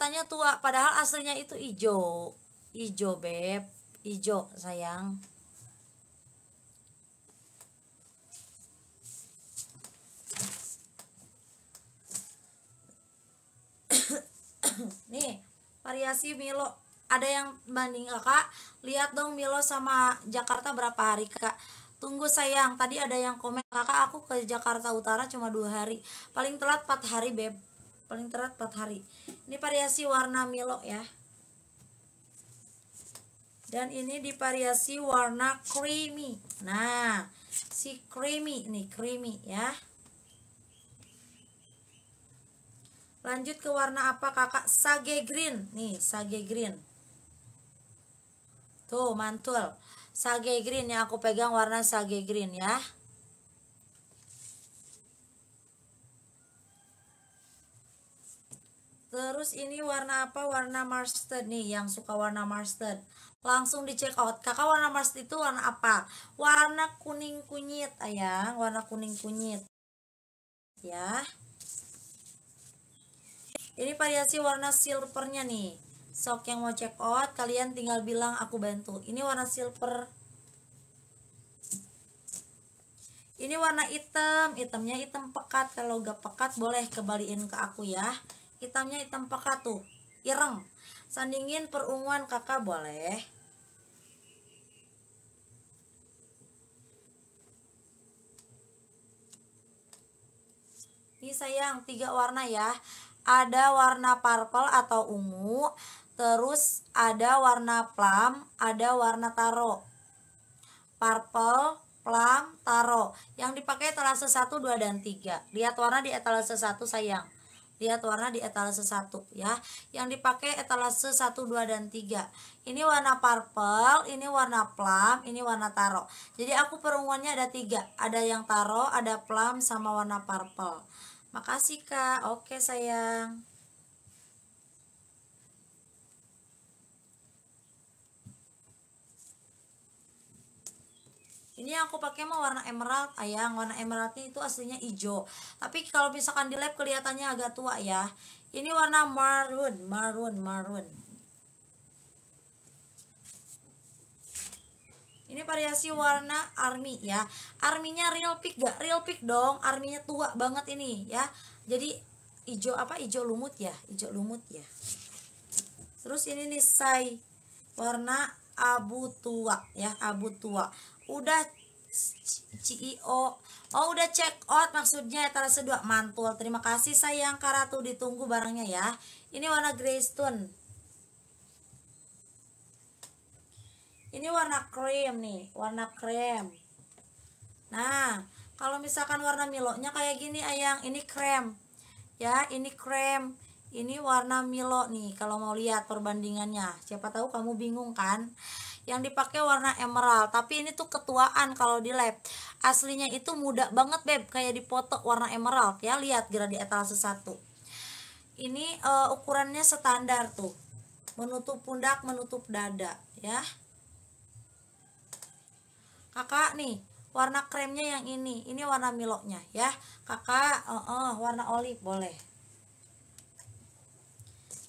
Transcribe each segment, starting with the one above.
katanya tua padahal aslinya itu ijo ijo beb ijo sayang nih variasi Milo ada yang banding kak. lihat dong Milo sama Jakarta berapa hari kak tunggu sayang tadi ada yang komen kakak aku ke Jakarta Utara cuma dua hari paling telat empat hari beb paling terat 4 hari ini variasi warna milo ya dan ini di warna creamy nah si creamy ini creamy ya lanjut ke warna apa kakak sage green nih sage green tuh mantul sage green yang aku pegang warna sage green ya Terus ini warna apa? Warna mustard nih yang suka warna mustard. Langsung di check out. Kakak warna mustard itu warna apa? Warna kuning kunyit, ayang. Warna kuning kunyit. Ya. Ini variasi warna silvernya nih. Sok yang mau check out, kalian tinggal bilang aku bantu. Ini warna silver. Ini warna hitam, hitamnya hitam pekat. Kalau gak pekat boleh kebalikin ke aku ya hitamnya hitam pekat tuh ireng sandingin perunguan kakak boleh ini sayang tiga warna ya ada warna purple atau ungu terus ada warna plum ada warna taro purple plum taro yang dipakai etalase 1, 2, dan 3 lihat warna di etalase 1 sayang lihat warna di etalase 1 ya yang dipakai etalase 1 2 dan 3 ini warna purple ini warna plum ini warna taro jadi aku perunguannya ada tiga ada yang taro ada plum sama warna purple makasih kak oke sayang ini aku pakai mau warna emerald ayang warna ini itu aslinya hijau tapi kalau misalkan di lab kelihatannya agak tua ya ini warna maroon maroon maroon Ini variasi warna army ya. Arminya real pick gak? Real pick dong. Arminya tua banget ini ya. Jadi hijau apa? Hijau lumut ya. Hijau lumut ya. Terus ini nih say warna abu tua ya, abu tua. Udah CEO, Oh udah check out maksudnya ya sedua mantul. Terima kasih sayang Karatu ditunggu barangnya ya. Ini warna Greystone. Ini warna krem nih, warna krem. Nah, kalau misalkan warna milonya kayak gini ayang, ini krem. Ya, ini krem. Ini warna milo nih kalau mau lihat perbandingannya. Siapa tahu kamu bingung kan? yang dipakai warna emerald tapi ini tuh ketuaan kalau di lab aslinya itu muda banget beb kayak dipoto warna emerald ya lihat di etalase satu ini uh, ukurannya standar tuh menutup pundak menutup dada ya kakak nih warna kremnya yang ini ini warna miloknya ya kakak uh -uh, warna oli boleh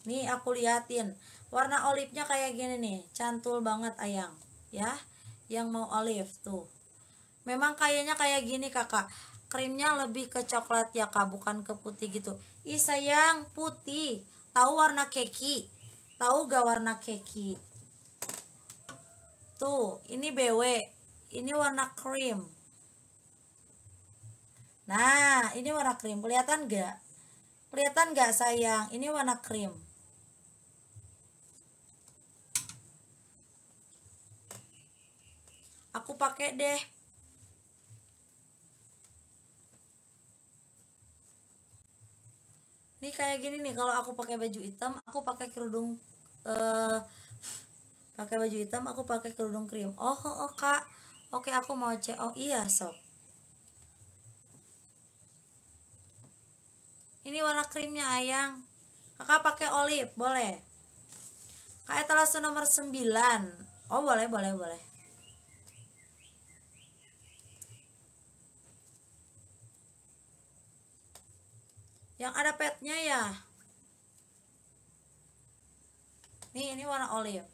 nih aku liatin warna olive-nya kayak gini nih cantul banget ayang ya yang mau olive tuh memang kayaknya kayak gini kakak krimnya lebih ke coklat ya kak bukan ke putih gitu ih sayang putih tahu warna keki tahu gak warna keki tuh ini BW ini warna krim nah ini warna krim kelihatan gak kelihatan gak sayang ini warna krim aku pakai deh ini kayak gini nih kalau aku pakai baju hitam aku pakai kerudung uh, pakai baju hitam aku pakai kerudung krim oh, oh, oh kak oke aku mau cek oh iya sob ini warna krimnya ayang kakak pakai olive boleh kayak etalase nomor 9 oh boleh boleh boleh yang ada petnya ya nih ini warna olive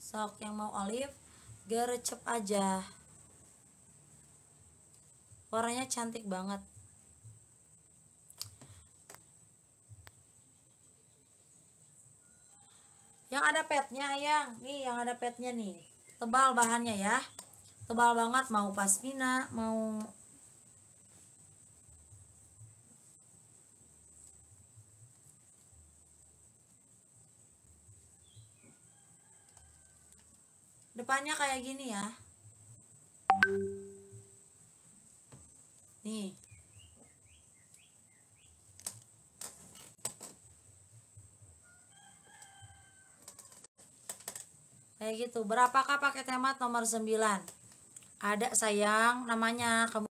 sok yang mau olive gercep aja warnanya cantik banget yang ada petnya ayang nih yang ada petnya nih tebal bahannya ya tebal banget mau pasmina mau depannya kayak gini ya nih kayak gitu berapakah paket hemat nomor 9 ada sayang namanya kamu